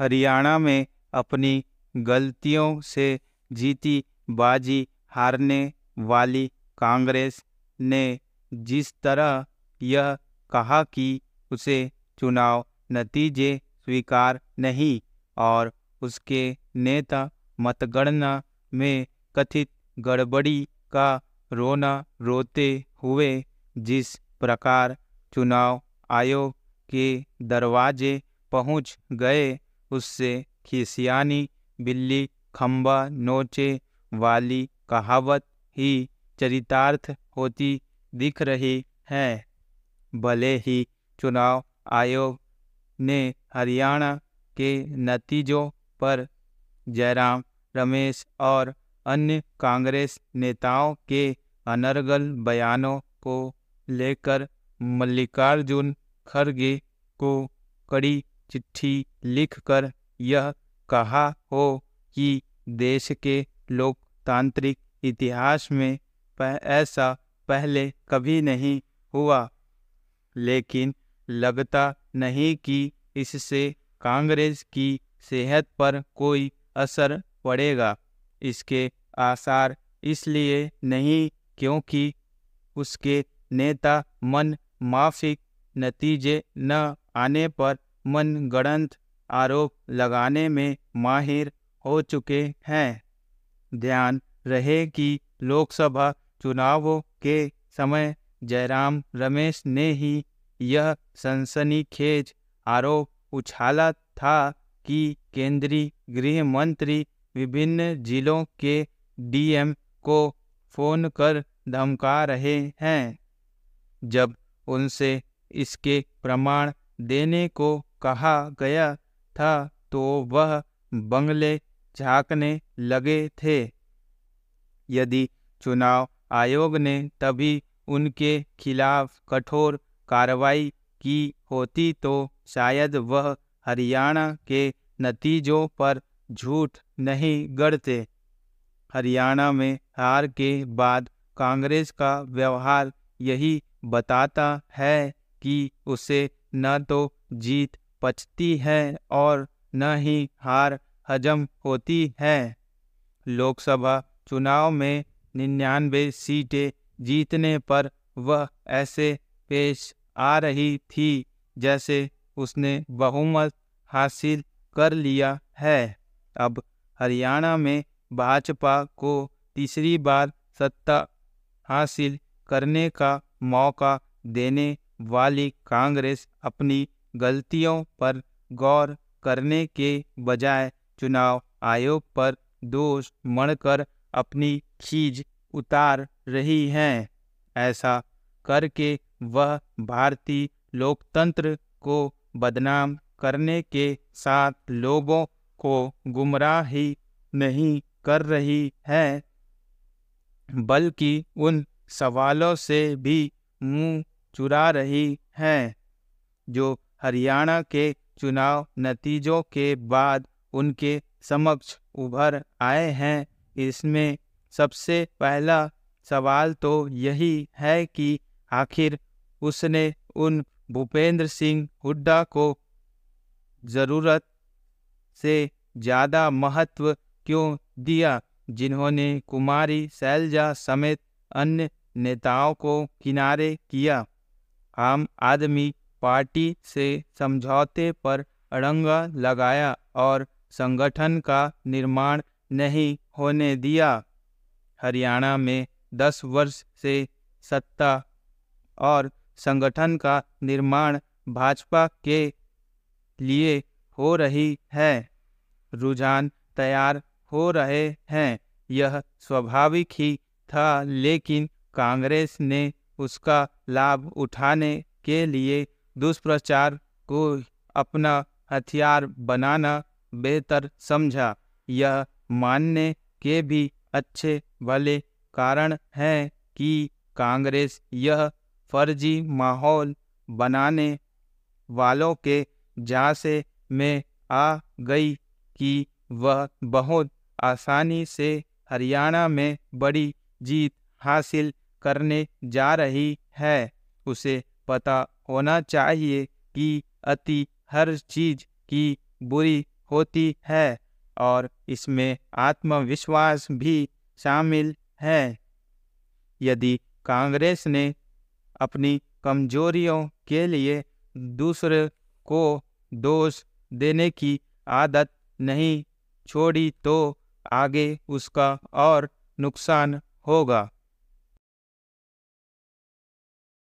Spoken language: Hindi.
हरियाणा में अपनी गलतियों से जीती बाजी हारने वाली कांग्रेस ने जिस तरह यह कहा कि उसे चुनाव नतीजे स्वीकार नहीं और उसके नेता मतगणना में कथित गड़बड़ी का रोना रोते हुए जिस प्रकार चुनाव आयोग के दरवाजे पहुंच गए उससे खिसियानी बिल्ली खम्बा नोचे वाली कहावत ही चरितार्थ होती दिख रही है भले ही चुनाव आयोग ने हरियाणा के नतीजों पर जयराम रमेश और अन्य कांग्रेस नेताओं के अनर्गल बयानों को लेकर मल्लिकार्जुन खड़गे को कड़ी चिट्ठी लिखकर यह कहा हो कि देश के लोकतांत्रिक इतिहास में पह ऐसा पहले कभी नहीं हुआ लेकिन लगता नहीं कि इससे कांग्रेस की सेहत पर कोई असर पड़ेगा इसके आसार इसलिए नहीं क्योंकि उसके नेता मन माफिक नतीजे न आने पर मनगढ़ंत आरोप लगाने में माहिर हो चुके हैं ध्यान रहे कि लोकसभा चुनावों के समय जयराम रमेश ने ही यह सनसनीखेज आरोप उछाला था कि केंद्रीय गृह मंत्री विभिन्न जिलों के डीएम को फोन कर धमका रहे हैं जब उनसे इसके प्रमाण देने को कहा गया था तो वह बंगले झांकने लगे थे यदि चुनाव आयोग ने तभी उनके खिलाफ कठोर कार्रवाई की होती तो शायद वह हरियाणा के नतीजों पर झूठ नहीं गढ़ते हरियाणा में हार के बाद कांग्रेस का व्यवहार यही बताता है कि उसे न तो जीत पचती है और न ही हार हजम होती है लोकसभा चुनाव में निन्यानवे सीटें जीतने पर वह ऐसे पेश आ रही थी जैसे उसने बहुमत हासिल कर लिया है अब हरियाणा में भाजपा को तीसरी बार सत्ता हासिल करने का मौका देने वाली कांग्रेस अपनी गलतियों पर गौर करने के बजाय चुनाव आयोग पर दोष मढ़कर अपनी चीज उतार रही हैं ऐसा करके वह भारतीय लोकतंत्र को बदनाम करने के साथ लोगों को गुमराह ही नहीं कर रही है बल्कि उन सवालों से भी मुंह चुरा रही हैं जो हरियाणा के चुनाव नतीजों के बाद उनके समक्ष उभर आए हैं इसमें सबसे पहला सवाल तो यही है कि आखिर उसने उन भूपेंद्र सिंह हुड्डा को ज़रूरत से ज़्यादा महत्व क्यों दिया जिन्होंने कुमारी सैलजा समेत अन्य नेताओं को किनारे किया आम आदमी पार्टी से समझौते पर अड़ंगा लगाया और संगठन का निर्माण नहीं होने दिया हरियाणा में दस वर्ष से सत्ता और संगठन का निर्माण भाजपा के लिए हो रही है रुझान तैयार हो रहे हैं यह स्वाभाविक ही था लेकिन कांग्रेस ने उसका लाभ उठाने के लिए दुष्प्रचार को अपना हथियार बनाना बेहतर समझा यह मानने के भी अच्छे भले कारण हैं कि कांग्रेस यह फर्जी माहौल बनाने वालों के झांसे में आ गई कि वह बहुत आसानी से हरियाणा में बड़ी जीत हासिल करने जा रही है उसे पता होना चाहिए कि अति हर चीज़ की बुरी होती है और इसमें आत्मविश्वास भी शामिल है यदि कांग्रेस ने अपनी कमजोरियों के लिए दूसरे को दोष देने की आदत नहीं छोड़ी तो आगे उसका और नुकसान होगा